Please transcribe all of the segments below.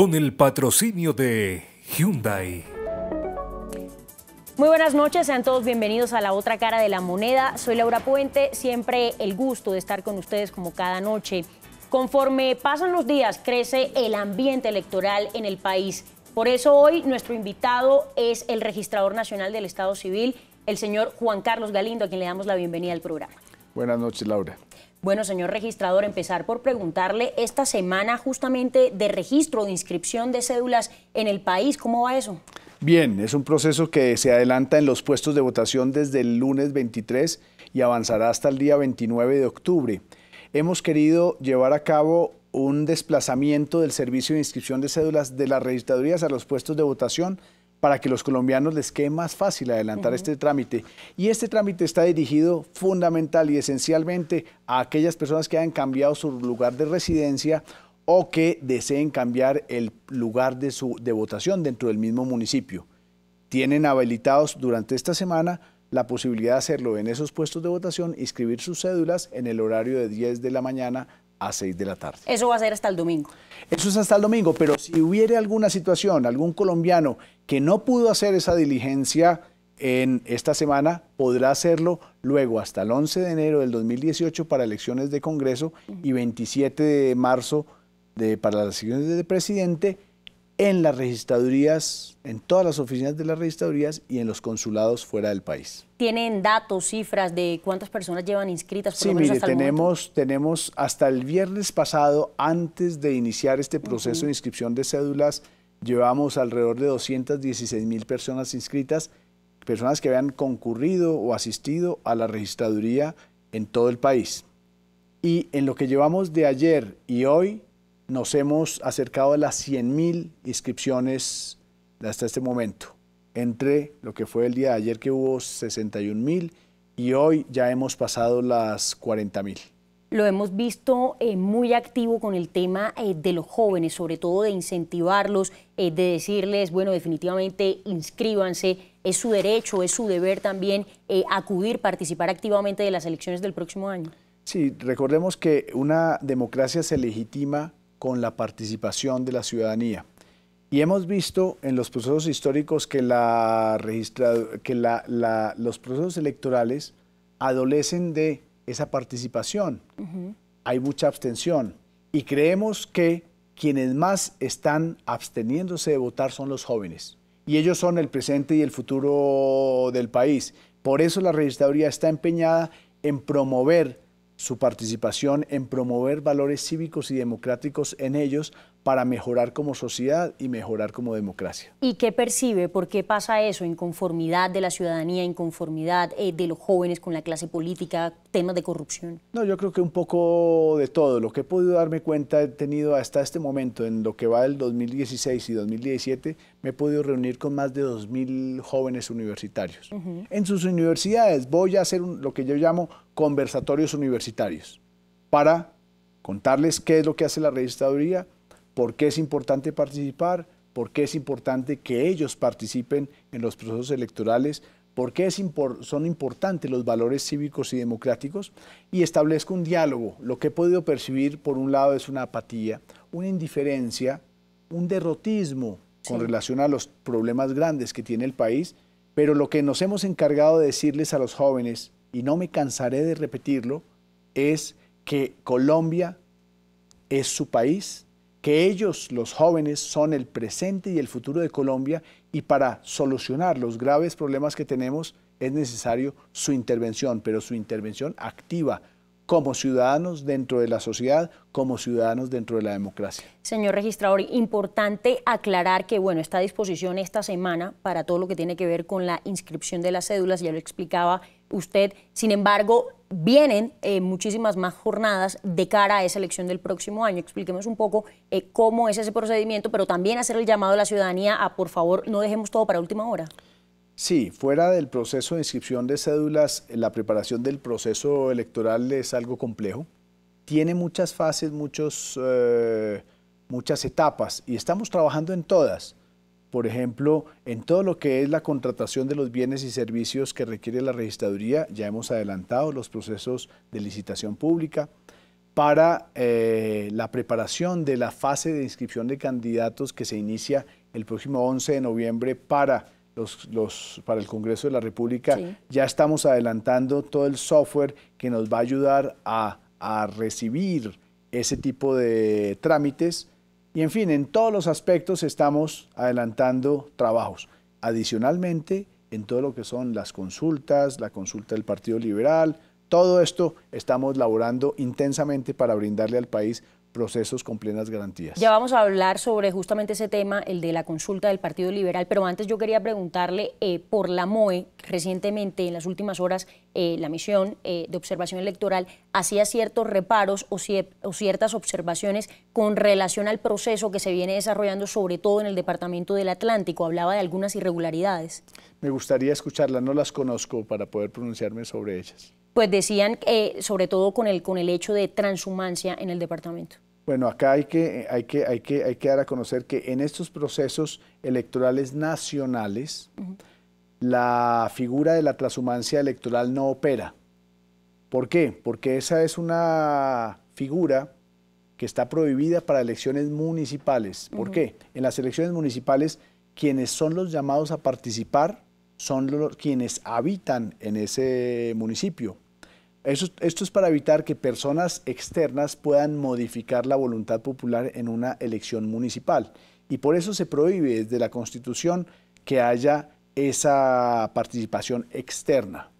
con el patrocinio de Hyundai. Muy buenas noches, sean todos bienvenidos a la otra cara de la moneda. Soy Laura Puente, siempre el gusto de estar con ustedes como cada noche. Conforme pasan los días, crece el ambiente electoral en el país. Por eso hoy nuestro invitado es el registrador nacional del Estado Civil, el señor Juan Carlos Galindo, a quien le damos la bienvenida al programa. Buenas noches, Laura. Bueno, señor registrador, empezar por preguntarle esta semana justamente de registro, de inscripción de cédulas en el país, ¿cómo va eso? Bien, es un proceso que se adelanta en los puestos de votación desde el lunes 23 y avanzará hasta el día 29 de octubre. Hemos querido llevar a cabo un desplazamiento del servicio de inscripción de cédulas de las registradurías a los puestos de votación para que los colombianos les quede más fácil adelantar este trámite. Y este trámite está dirigido fundamental y esencialmente a aquellas personas que hayan cambiado su lugar de residencia o que deseen cambiar el lugar de, su, de votación dentro del mismo municipio. Tienen habilitados durante esta semana la posibilidad de hacerlo en esos puestos de votación, inscribir sus cédulas en el horario de 10 de la mañana a 6 de la tarde. Eso va a ser hasta el domingo. Eso es hasta el domingo, pero si hubiere alguna situación, algún colombiano que no pudo hacer esa diligencia en esta semana, podrá hacerlo luego hasta el 11 de enero del 2018 para elecciones de Congreso y 27 de marzo de, para las elecciones de presidente en las registradurías, en todas las oficinas de las registradurías y en los consulados fuera del país. ¿Tienen datos, cifras de cuántas personas llevan inscritas? sí, mire, tenemos, tenemos hasta el viernes pasado, antes de iniciar este proceso de inscripción de cédulas, llevamos alrededor de 216 mil personas inscritas, personas que habían concurrido o asistido a la registraduría en todo el país. Y en lo que llevamos de ayer y hoy, nos hemos acercado a las 100.000 inscripciones hasta este momento, entre lo que fue el día de ayer que hubo 61.000 y hoy ya hemos pasado las 40.000 lo hemos visto eh, muy activo con el tema eh, de los jóvenes, sobre todo de incentivarlos, eh, de decirles, bueno, definitivamente inscríbanse, es su derecho, es su deber también acudir, participar activamente de las elecciones del próximo año. Sí, recordemos que una democracia se legitima con la participación de la ciudadanía. Y hemos visto en los procesos históricos que, la que los procesos electorales adolecen de esa participación. Hay mucha abstención. Y creemos que quienes más están absteniéndose de votar son los jóvenes. Y ellos son el presente y el futuro del país. Por eso la registraduría está empeñada en promover su participación en promover valores cívicos y democráticos en ellos para mejorar como sociedad y mejorar como democracia. ¿Y qué percibe? ¿Por qué pasa eso? ¿Inconformidad de la ciudadanía, inconformidad eh, de los jóvenes con la clase política, temas de corrupción? No, yo creo que un poco de todo. Lo que he podido darme cuenta, he tenido hasta este momento, en lo que va del 2016 y 2017, me he podido reunir con más de 2.000 jóvenes universitarios. En sus universidades voy a hacer lo que yo llamo conversatorios universitarios para contarles qué es lo que hace la registraduría, por qué es importante participar, por qué es importante que ellos participen en los procesos electorales, por qué son importantes los valores cívicos y democráticos y establezco un diálogo. Lo que he podido percibir, por un lado, es una apatía, una indiferencia, un derrotismo con relación a los problemas grandes que tiene el país, pero lo que nos hemos encargado de decirles a los jóvenes, y no me cansaré de repetirlo, es que Colombia es su país, que ellos, los jóvenes, son el presente y el futuro de Colombia y para solucionar los graves problemas que tenemos es necesario su intervención, pero su intervención activa, como ciudadanos dentro de la sociedad, como ciudadanos dentro de la democracia. Señor registrador, importante aclarar que bueno, está disposición esta semana para todo lo que tiene que ver con la inscripción de las cédulas, ya lo explicaba usted. Sin embargo, vienen eh, muchísimas más jornadas de cara a esa elección del próximo año. Expliquemos un poco eh, cómo es ese procedimiento, pero también hacer el llamado a la ciudadanía a, por favor, no dejemos todo para última hora. Sí, fuera del proceso de inscripción de cédulas, eh, la preparación del proceso electoral es algo complejo. Tiene muchas fases, muchos, eh, muchas etapas y estamos trabajando en todas. Por ejemplo, en todo lo que es la contratación de los bienes y servicios que requiere la registraduría, ya hemos adelantado los procesos de licitación pública. Para eh, la preparación de la fase de inscripción de candidatos que se inicia el próximo 11 de noviembre para los, para el Congreso de la República, ya estamos adelantando todo el software que nos va a ayudar a, a, recibir ese tipo de trámites. Y en fin, en todos los aspectos estamos adelantando trabajos. Adicionalmente, en todo lo que son las consultas, la consulta del Partido Liberal, todo esto estamos laborando intensamente para brindarle al país procesos con plenas garantías. Ya vamos a hablar sobre justamente ese tema, el de la consulta del Partido Liberal, pero antes yo quería preguntarle eh, por la MOE, recientemente en las últimas horas eh, la misión eh, de observación electoral hacía ciertos reparos o, o, ciertas observaciones con relación al proceso que se viene desarrollando sobre todo en el Departamento del Atlántico, hablaba de algunas irregularidades. Me gustaría escucharla, no las conozco para poder pronunciarme sobre ellas. Pues, decían, que eh, sobre todo con el, con el hecho de transhumancia en el departamento. Bueno, acá hay que, hay, que, hay, que, hay que dar a conocer que en estos procesos electorales nacionales, la figura de la transhumancia electoral no opera. ¿Por qué? Porque esa es una figura que está prohibida para elecciones municipales. ¿Por qué? En las elecciones municipales, quienes son los llamados a participar son los, quienes habitan en ese municipio esto es para evitar que personas externas puedan modificar la voluntad popular en una elección municipal. Y por eso se prohíbe desde la Constitución que haya esa participación externa.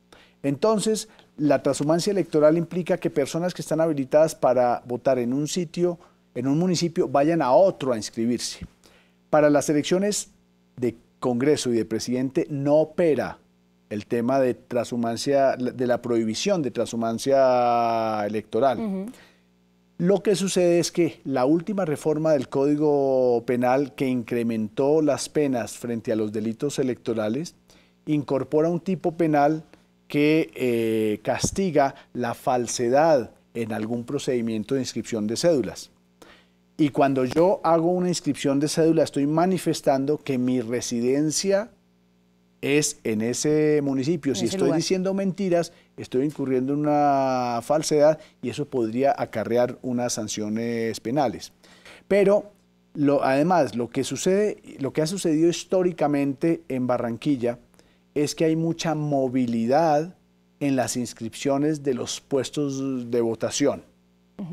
Entonces, la transhumancia electoral implica que personas que están habilitadas para votar en un sitio, en un municipio, vayan a otro a inscribirse. Para las elecciones de Congreso y de presidente no opera el tema de de la prohibición de transhumancia electoral. Lo que sucede es que la última reforma del Código Penal que incrementó las penas frente a los delitos electorales incorpora un tipo penal que eh, castiga la falsedad en algún procedimiento de inscripción de cédulas. Y cuando yo hago una inscripción de cédula estoy manifestando que mi residencia es en ese municipio. si estoy diciendo mentiras, estoy incurriendo en una falsedad y eso podría acarrear unas sanciones penales. Pero además, lo que, sucede, lo que ha sucedido históricamente en Barranquilla es que hay mucha movilidad en las inscripciones de los puestos de votación.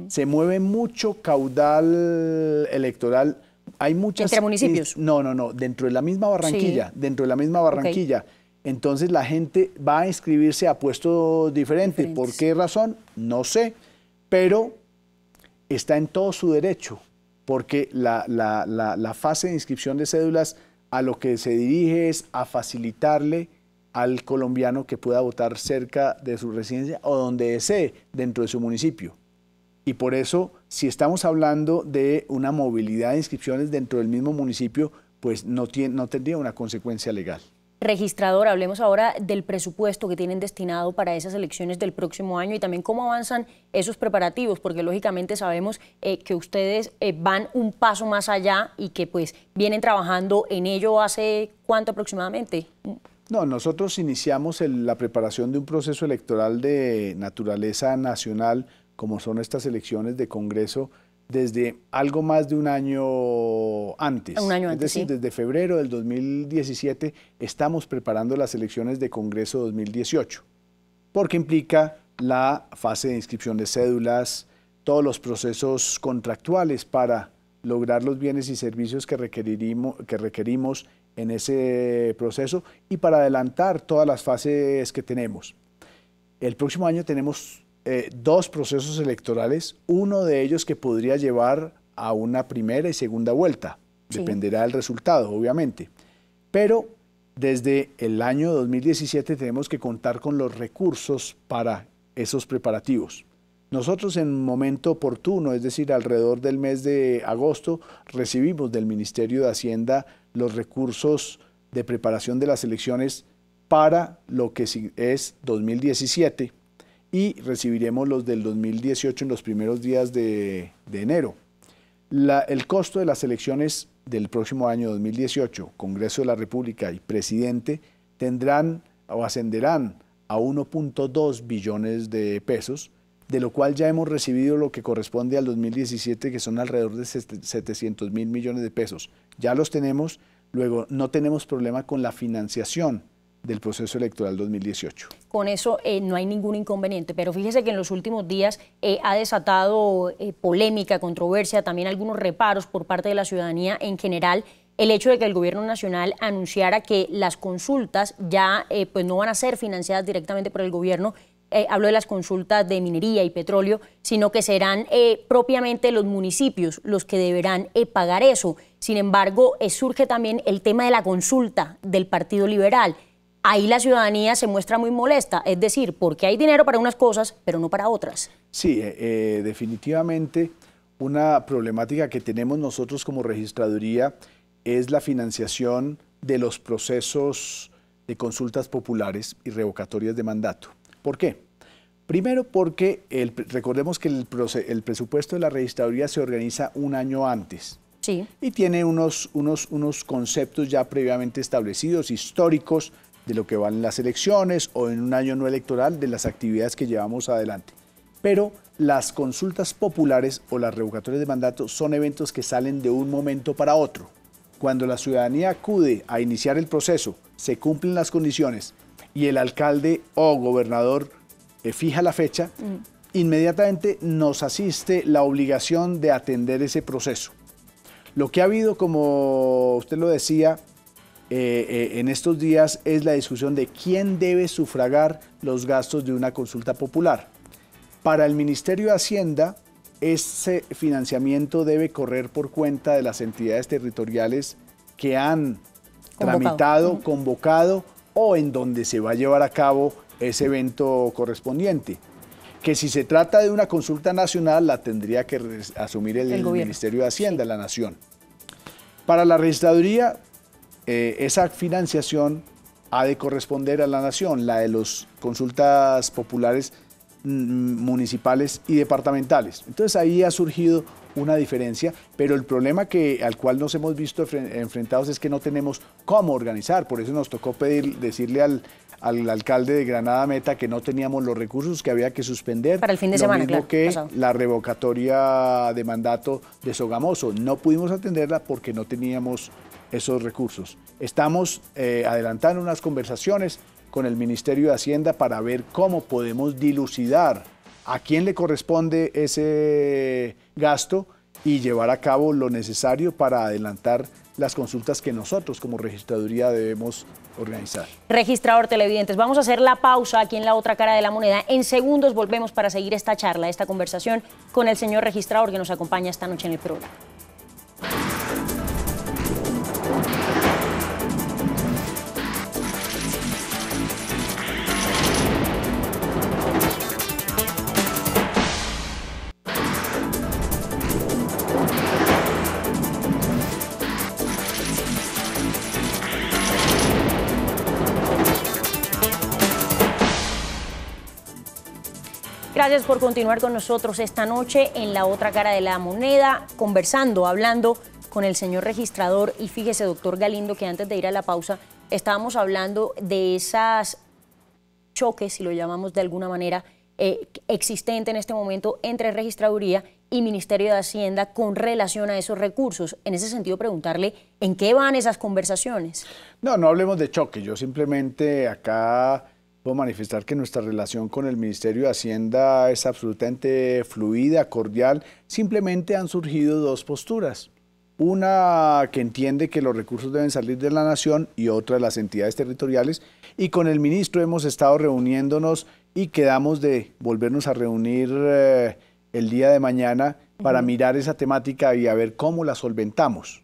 Se mueve mucho caudal electoral hay muchas... ¿Entre municipios? No, no, no, dentro de la misma Barranquilla, dentro de la misma Barranquilla. Entonces la gente va a inscribirse a puestos diferentes. ¿Por qué razón? No sé, pero está en todo su derecho, porque la fase de inscripción de cédulas a lo que se dirige es a facilitarle al colombiano que pueda votar cerca de su residencia o donde desee, dentro de su municipio. Y por eso si estamos hablando de una movilidad de inscripciones dentro del mismo municipio, pues no, tiene, no tendría una consecuencia legal. Registrador, hablemos ahora del presupuesto que tienen destinado para esas elecciones del próximo año y también cómo avanzan esos preparativos, porque lógicamente sabemos eh, que ustedes eh, van un paso más allá y que pues vienen trabajando en ello hace cuánto aproximadamente. No, nosotros iniciamos la preparación de un proceso electoral de naturaleza nacional como son estas elecciones de Congreso, desde algo más de un año antes. Un año antes. Es decir, desde febrero del 2017 estamos preparando las elecciones de Congreso 2018, porque implica la fase de inscripción de cédulas, todos los procesos contractuales para lograr los bienes y servicios que que requerimos en ese proceso y para adelantar todas las fases que tenemos. El próximo año tenemos eh, dos procesos electorales, uno de ellos que podría llevar a una primera y segunda vuelta. Dependerá del resultado, obviamente. Pero desde el año 2017 tenemos que contar con los recursos para esos preparativos. Nosotros en momento oportuno, es decir, alrededor del mes de agosto, recibimos del Ministerio de Hacienda los recursos de preparación de las elecciones para lo que es 2017 y recibiremos los del 2018 en los primeros días de, enero. el costo de las elecciones del próximo año 2018, Congreso de la República y presidente, tendrán o ascenderán a 1.2 billones de pesos, de lo cual ya hemos recibido lo que corresponde al 2017, que son alrededor de 700 mil millones de pesos. Ya los tenemos, luego no tenemos problema con la financiación del proceso electoral 2018. Con eso eh, no hay ningún inconveniente, pero fíjese que en los últimos días eh, ha desatado eh, polémica, controversia, también algunos reparos por parte de la ciudadanía en general el hecho de que el gobierno nacional anunciara que las consultas ya pues no van a ser financiadas directamente por el gobierno, hablo de las consultas de minería y petróleo, sino que serán propiamente los municipios los que deberán pagar eso. Sin embargo, surge también el tema de la consulta del Partido Liberal ahí la ciudadanía se muestra muy molesta. Es decir, porque hay dinero para unas cosas, pero no para otras. Sí, eh, eh, definitivamente una problemática que tenemos nosotros como registraduría es la financiación de los procesos de consultas populares y revocatorias de mandato. ¿Por qué? Primero porque recordemos que el, presupuesto de la registraduría se organiza un año antes. Y tiene unos, unos, unos conceptos ya previamente establecidos, históricos, de lo que van las elecciones o en un año no electoral de las actividades que llevamos adelante. Pero las consultas populares o las revocatorias de mandato son eventos que salen de un momento para otro. Cuando la ciudadanía acude a iniciar el proceso, se cumplen las condiciones y el alcalde o gobernador eh, fija la fecha, mm. inmediatamente nos asiste la obligación de atender ese proceso. Lo que ha habido, como usted lo decía, eh, eh, en estos días es la discusión de quién debe sufragar los gastos de una consulta popular. Para el Ministerio de Hacienda, ese financiamiento debe correr por cuenta de las entidades territoriales que han tramitado, convocado o en donde se va a llevar a cabo ese evento correspondiente. Que si se trata de una consulta nacional, la tendría que asumir el, Ministerio de Hacienda, la Nación. Para la registraduría, eh, esa financiación ha de corresponder a la nación, la de las consultas populares mm, mm, municipales y departamentales. Entonces ahí ha surgido una diferencia, pero el problema que, al cual nos hemos visto enfrentados es que no tenemos cómo organizar, por eso nos tocó pedir, decirle al, al alcalde de Granada Meta que no teníamos los recursos, que había que suspender. Para el fin de semana, mismo que la revocatoria de mandato de Sogamoso. No pudimos atenderla porque no teníamos esos recursos. Estamos eh, adelantando unas conversaciones con el Ministerio de Hacienda para ver cómo podemos dilucidar a quién le corresponde ese gasto y llevar a cabo lo necesario para adelantar las consultas que nosotros como registraduría debemos organizar. Registrador Televidentes, vamos a hacer la pausa aquí en la otra cara de la moneda. En segundos volvemos para seguir esta charla, esta conversación con el señor registrador que nos acompaña esta noche en el programa. gracias por continuar con nosotros esta noche en la otra cara de la moneda, conversando, hablando con el señor registrador. Y fíjese, doctor Galindo, que antes de ir a la pausa, estábamos hablando de esas choques, si lo llamamos de alguna manera, eh, existente en este momento entre registraduría y Ministerio de Hacienda con relación a esos recursos. En ese sentido, preguntarle en qué van esas conversaciones. No, no hablemos de choque. Yo simplemente acá Puedo manifestar que nuestra relación con el Ministerio de Hacienda es absolutamente fluida, cordial. Simplemente han surgido dos posturas. Una que entiende que los recursos deben salir de la nación y otra de las entidades territoriales. Y con el ministro hemos estado reuniéndonos y quedamos de volvernos a reunir eh, el día de mañana para mirar esa temática y a ver cómo la solventamos.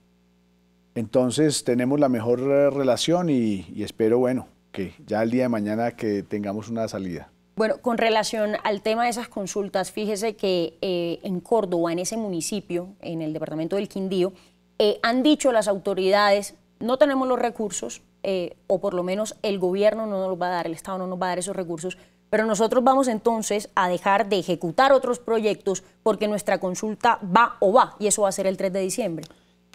Entonces tenemos la mejor eh, relación y espero, bueno, que ya el día de mañana que tengamos una salida. Bueno, con relación al tema de esas consultas, fíjese que eh, en Córdoba, en ese municipio, en el departamento del Quindío, eh, han dicho las autoridades, no tenemos los recursos, eh, o por lo menos el gobierno no nos va a dar, el Estado no nos va a dar esos recursos, pero nosotros vamos entonces a dejar de ejecutar otros proyectos porque nuestra consulta va o va, y eso va a ser el 3 de diciembre.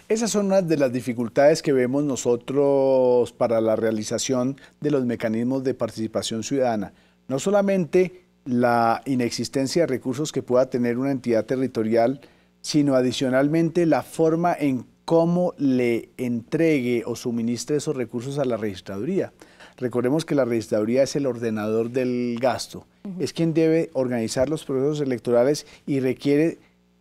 Esas son unas de las dificultades que vemos nosotros para la realización de los mecanismos de participación ciudadana. No solamente la inexistencia de recursos que pueda tener una entidad territorial, sino adicionalmente la forma en cómo le entregue o suministre esos recursos a la registraduría. Recordemos que la registraduría es el ordenador del gasto, es quien debe organizar los procesos electorales y requiere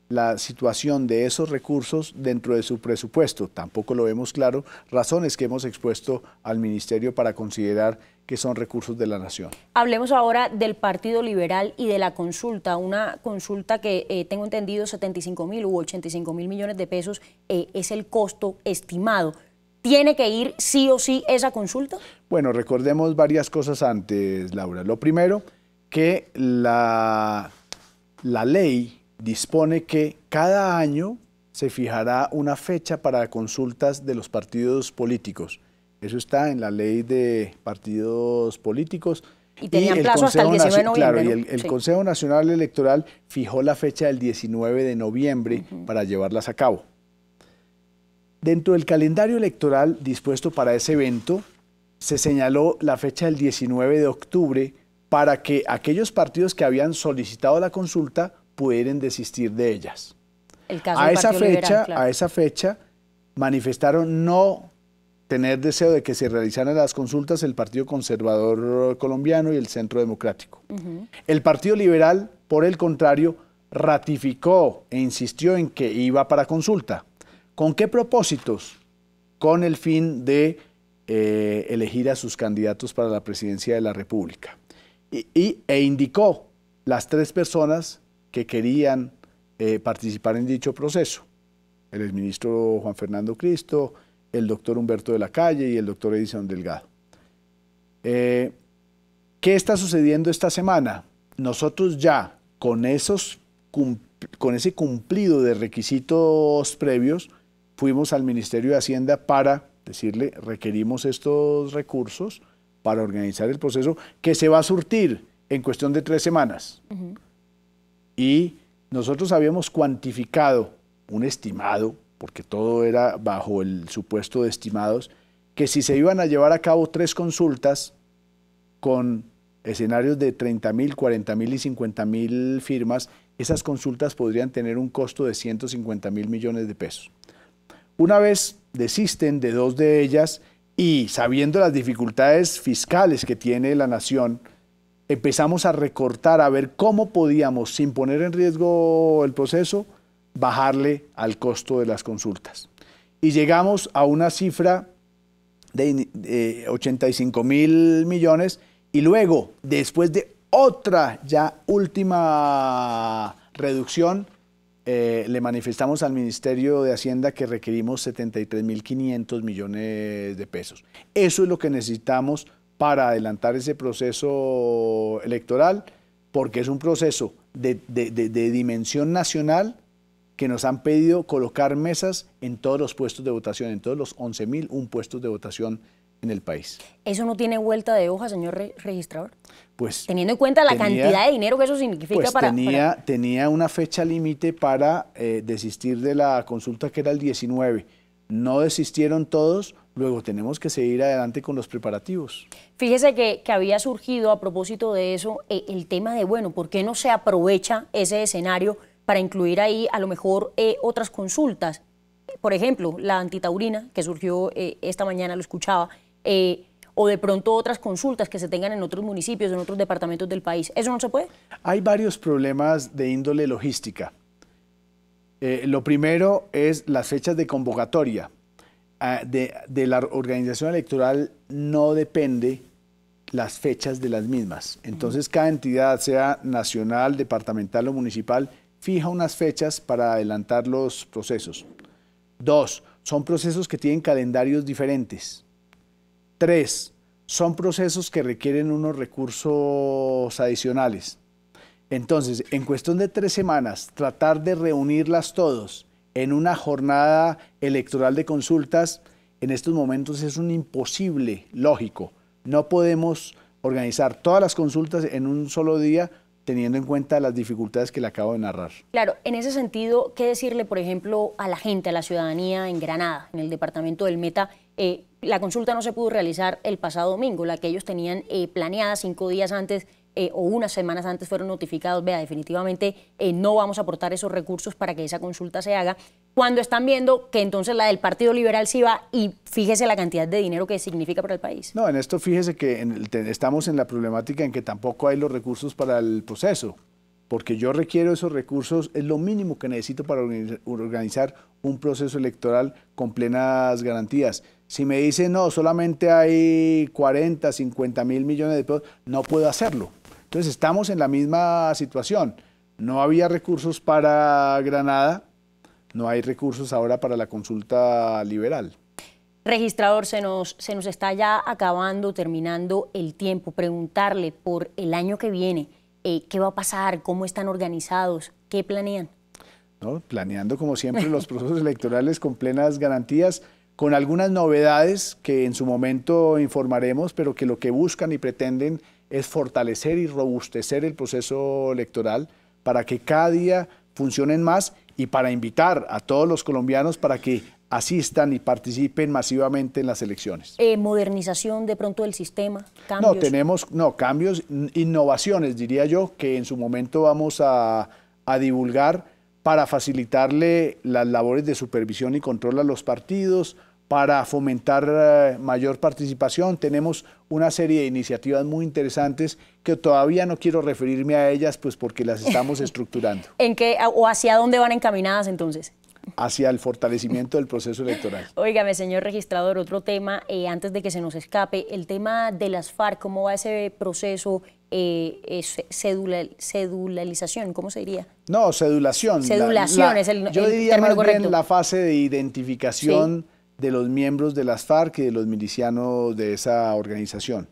la situación de esos recursos dentro de su presupuesto. Tampoco lo vemos claro, razones que hemos expuesto al Ministerio para considerar que son recursos de la nación. Hablemos ahora del Partido Liberal y de la consulta, una consulta que eh, tengo entendido 75 mil u 85 mil millones de pesos eh, es el costo estimado. ¿Tiene que ir sí o sí esa consulta? Bueno, recordemos varias cosas antes, Laura. Lo primero, que la, la ley dispone que cada año se fijará una fecha para consultas de los partidos políticos. Eso está en la ley de partidos políticos. Y tenían plazo hasta el 19 de noviembre. Claro, y el, Consejo Nacional Electoral fijó la fecha del 19 de noviembre para llevarlas a cabo. Dentro del calendario electoral dispuesto para ese evento, se señaló la fecha del 19 de octubre para que aquellos partidos que habían solicitado la consulta ...pueden desistir de ellas. a, esa fecha, a esa fecha manifestaron no tener deseo de que se realizaran las consultas el Partido Conservador Colombiano y el Centro Democrático. El Partido Liberal, por el contrario, ratificó e insistió en que iba para consulta. ¿Con qué propósitos? Con el fin de eh, elegir a sus candidatos para la presidencia de la República. e indicó las tres personas que querían eh, participar en dicho proceso. El ministro Juan Fernando Cristo, el doctor Humberto de la Calle y el doctor Edison Delgado. Eh, ¿Qué está sucediendo esta semana? Nosotros ya con, esos, con ese cumplido de requisitos previos fuimos al Ministerio de Hacienda para decirle requerimos estos recursos para organizar el proceso que se va a surtir en cuestión de tres semanas y nosotros habíamos cuantificado un estimado, porque todo era bajo el supuesto de estimados, que si se iban a llevar a cabo tres consultas con escenarios de 30 mil, mil y 50 mil firmas, esas consultas podrían tener un costo de 150 mil millones de pesos. Una vez desisten de dos de ellas y sabiendo las dificultades fiscales que tiene la nación, empezamos a recortar, a ver cómo podíamos, sin poner en riesgo el proceso, bajarle al costo de las consultas. Y llegamos a una cifra de, 85 eh, mil millones y luego, después de otra ya última reducción, eh, le manifestamos al Ministerio de Hacienda que requerimos 73 mil 500 millones de pesos. Eso es lo que necesitamos para adelantar ese proceso electoral, porque es un proceso de, dimensión nacional que nos han pedido colocar mesas en todos los puestos de votación, en todos los un puestos de votación en el país. ¿Eso no tiene vuelta de hoja, señor registrador? Pues... Teniendo en cuenta la cantidad de dinero que eso significa pues para, tenía, Tenía una fecha límite para eh, desistir de la consulta que era el 19. No desistieron todos, Luego tenemos que seguir adelante con los preparativos. Fíjese que, había surgido a propósito de eso eh, el tema de, bueno, ¿por qué no se aprovecha ese escenario para incluir ahí a lo mejor eh, otras consultas? Por ejemplo, la antitaurina que surgió eh, esta mañana, lo escuchaba, o de pronto otras consultas que se tengan en otros municipios, en otros departamentos del país. ¿Eso no se puede? Hay varios problemas de índole logística. lo primero es las fechas de convocatoria Ah, de, la organización electoral no depende las fechas de las mismas. Entonces, cada entidad, sea nacional, departamental o municipal, fija unas fechas para adelantar los procesos. Dos, son procesos que tienen calendarios diferentes. Tres, son procesos que requieren unos recursos adicionales. Entonces, en cuestión de tres semanas, tratar de reunirlas todos en una jornada electoral de consultas, en estos momentos es un imposible lógico. No podemos organizar todas las consultas en un solo día teniendo en cuenta las dificultades que le acabo de narrar. Claro, en ese sentido, ¿qué decirle, por ejemplo, a la gente, a la ciudadanía en Granada, en el departamento del Meta? Eh, la consulta no se pudo realizar el pasado domingo, la que ellos tenían eh, planeada cinco días antes eh, o unas semanas antes fueron notificados, vea, definitivamente eh, no vamos a aportar esos recursos para que esa consulta se haga, cuando están viendo que entonces la del Partido Liberal sí va y fíjese la cantidad de dinero que significa para el país. No, en esto fíjese que estamos en la problemática en que tampoco hay los recursos para el proceso, porque yo requiero esos recursos, es lo mínimo que necesito para organizar un proceso electoral con plenas garantías. Si me dicen, no, solamente hay 40, 50 mil millones de pesos, no puedo hacerlo entonces estamos en la misma situación. No había recursos para Granada, no hay recursos ahora para la consulta liberal. Registrador, se nos, se nos está ya acabando, terminando el tiempo. Preguntarle por el año que viene, eh, ¿qué va a pasar? ¿Cómo están organizados? ¿Qué planean? ¿No? Planeando, como siempre, los procesos electorales con plenas garantías, con algunas novedades que en su momento informaremos, pero que lo que buscan y pretenden es fortalecer y robustecer el proceso electoral para que cada día funcionen más y para invitar a todos los colombianos para que asistan y participen masivamente en las elecciones. Eh, modernización de pronto del sistema, No, tenemos no, cambios, innovaciones, diría yo, que en su momento vamos a, a divulgar para facilitarle las labores de supervisión y control a los partidos, para fomentar eh, mayor participación. Tenemos una serie de iniciativas muy interesantes que todavía no quiero referirme a ellas, pues porque las estamos estructurando. ¿En qué o hacia dónde van encaminadas entonces? hacia el fortalecimiento del proceso electoral. Óigame, señor registrador, otro tema, eh, antes de que se nos escape, el tema de las FARC, ¿cómo va ese proceso? Eh, ¿cómo se diría? No, cedulación. Cedulación es el, yo diría más Bien la fase de identificación de los miembros de las FARC y de los milicianos de esa organización.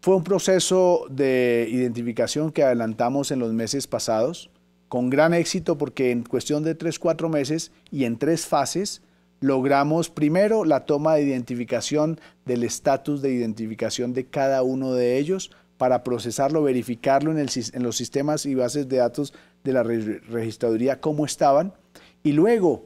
Fue un proceso de identificación que adelantamos en los meses pasados, con gran éxito porque en cuestión de tres, cuatro meses y en tres fases logramos primero la toma de identificación del estatus de identificación de cada uno de ellos para procesarlo, verificarlo en, el, en los sistemas y bases de datos de la registraduría cómo estaban y luego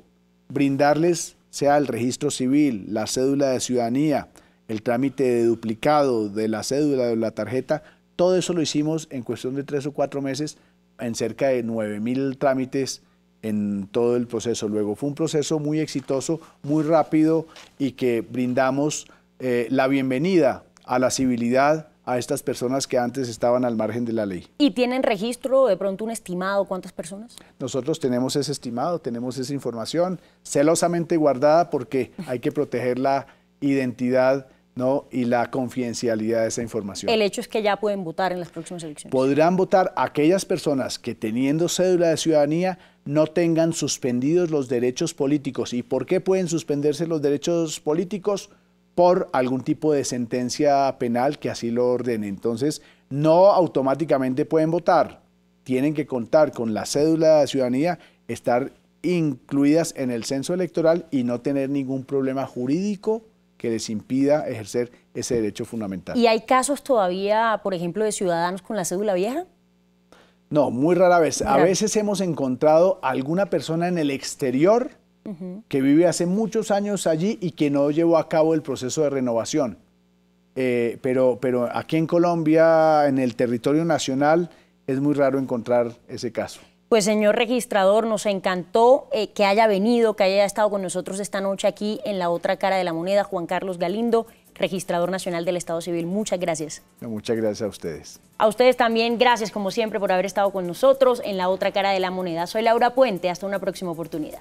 brindarles sea el registro civil, la cédula de ciudadanía, el trámite de duplicado de la cédula o la tarjeta, todo eso lo hicimos en cuestión de tres o cuatro meses en cerca de mil trámites en todo el proceso. Luego fue un proceso muy exitoso, muy rápido y que brindamos eh, la bienvenida a la civilidad, a estas personas que antes estaban al margen de la ley. ¿Y tienen registro de pronto un estimado cuántas personas? Nosotros tenemos ese estimado, tenemos esa información celosamente guardada porque hay que proteger la identidad ¿no? y la confidencialidad de esa información. El hecho es que ya pueden votar en las próximas elecciones. Podrán votar aquellas personas que teniendo cédula de ciudadanía no tengan suspendidos los derechos políticos. ¿Y por qué pueden suspenderse los derechos políticos? por algún tipo de sentencia penal que así lo ordene. Entonces, no automáticamente pueden votar, tienen que contar con la cédula de ciudadanía, estar incluidas en el censo electoral y no tener ningún problema jurídico que les impida ejercer ese derecho fundamental. ¿Y hay casos todavía, por ejemplo, de ciudadanos con la cédula vieja? No, muy rara vez. A veces hemos encontrado alguna persona en el exterior que vive hace muchos años allí y que no llevó a cabo el proceso de renovación. Eh, pero, pero aquí en Colombia, en el territorio nacional, es muy raro encontrar ese caso. Pues señor registrador, nos encantó eh, que haya venido, que haya estado con nosotros esta noche aquí en la otra cara de la moneda, Juan Carlos Galindo, registrador nacional del Estado Civil. Muchas gracias. Muchas gracias a ustedes. A ustedes también, gracias como siempre por haber estado con nosotros en la otra cara de la moneda. Soy Laura Puente, hasta una próxima oportunidad.